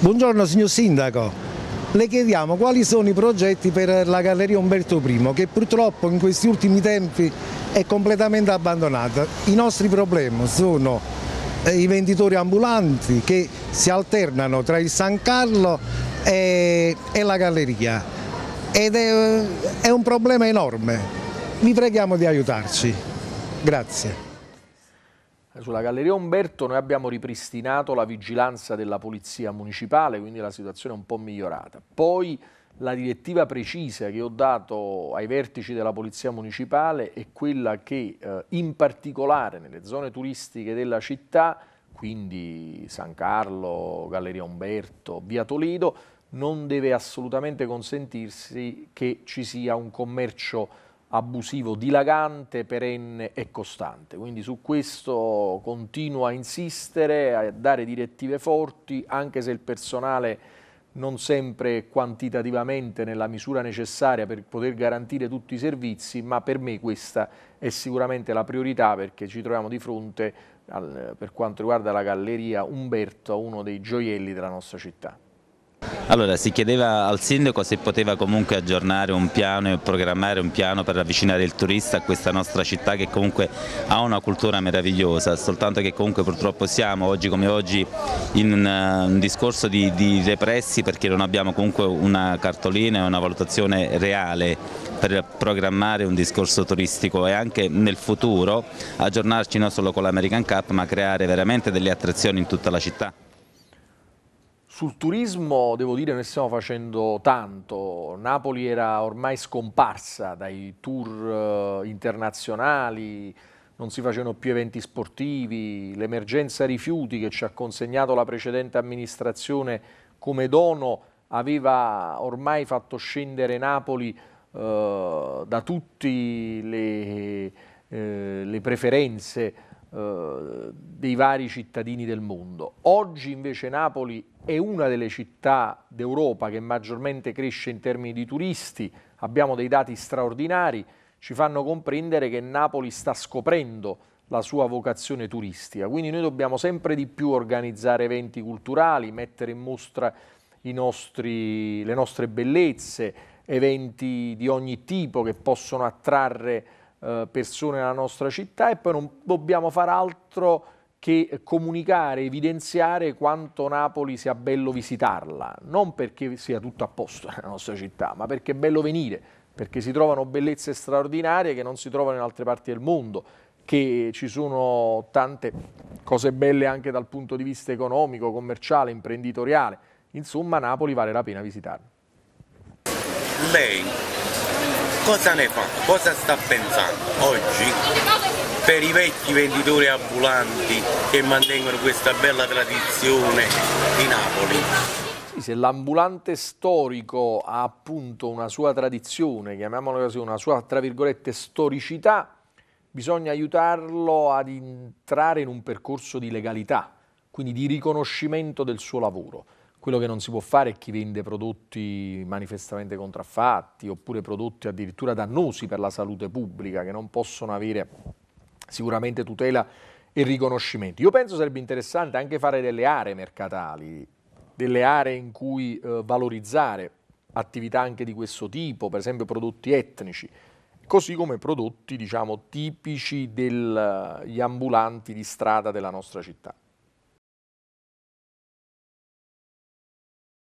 Buongiorno signor Sindaco, le chiediamo quali sono i progetti per la Galleria Umberto I che purtroppo in questi ultimi tempi è completamente abbandonata. I nostri problemi sono eh, i venditori ambulanti che si alternano tra il San Carlo e, la galleria ed è un problema enorme. Vi preghiamo di aiutarci. Grazie. Sulla Galleria Umberto noi abbiamo ripristinato la vigilanza della Polizia Municipale, quindi la situazione è un po' migliorata. Poi la direttiva precisa che ho dato ai vertici della Polizia Municipale è quella che eh, in particolare nelle zone turistiche della città, quindi San Carlo, Galleria Umberto, Via Toledo, non deve assolutamente consentirsi che ci sia un commercio abusivo dilagante, perenne e costante. Quindi su questo continuo a insistere, a dare direttive forti, anche se il personale non sempre quantitativamente nella misura necessaria per poter garantire tutti i servizi, ma per me questa è sicuramente la priorità perché ci troviamo di fronte, al, per quanto riguarda la galleria Umberto, uno dei gioielli della nostra città. Allora, si chiedeva al sindaco se poteva comunque aggiornare un piano e programmare un piano per avvicinare il turista a questa nostra città che comunque ha una cultura meravigliosa, soltanto che comunque purtroppo siamo oggi come oggi in un eh, discorso di, di repressi perché non abbiamo comunque una cartolina e una valutazione reale per programmare un discorso turistico e anche nel futuro aggiornarci non solo con l'American Cup ma creare veramente delle attrazioni in tutta la città. Sul turismo, devo dire, ne stiamo facendo tanto. Napoli era ormai scomparsa dai tour eh, internazionali, non si facevano più eventi sportivi, l'emergenza rifiuti che ci ha consegnato la precedente amministrazione come dono aveva ormai fatto scendere Napoli eh, da tutte eh, le preferenze eh, dei vari cittadini del mondo. Oggi invece Napoli è una delle città d'Europa che maggiormente cresce in termini di turisti, abbiamo dei dati straordinari, ci fanno comprendere che Napoli sta scoprendo la sua vocazione turistica, quindi noi dobbiamo sempre di più organizzare eventi culturali, mettere in mostra nostri, le nostre bellezze, eventi di ogni tipo che possono attrarre eh, persone nella nostra città e poi non dobbiamo fare altro che comunicare, evidenziare quanto Napoli sia bello visitarla, non perché sia tutto a posto nella nostra città, ma perché è bello venire, perché si trovano bellezze straordinarie che non si trovano in altre parti del mondo, che ci sono tante cose belle anche dal punto di vista economico, commerciale, imprenditoriale. Insomma, Napoli vale la pena visitarla. Lei cosa ne fa? Cosa sta pensando oggi per i vecchi venditori ambulanti che mantengono questa bella tradizione di Napoli? se l'ambulante storico ha appunto una sua tradizione, chiamiamola così, una sua tra virgolette storicità, bisogna aiutarlo ad entrare in un percorso di legalità, quindi di riconoscimento del suo lavoro. Quello che non si può fare è chi vende prodotti manifestamente contraffatti oppure prodotti addirittura dannosi per la salute pubblica che non possono avere sicuramente tutela e riconoscimento. Io penso sarebbe interessante anche fare delle aree mercatali, delle aree in cui eh, valorizzare attività anche di questo tipo, per esempio prodotti etnici, così come prodotti diciamo, tipici degli eh, ambulanti di strada della nostra città.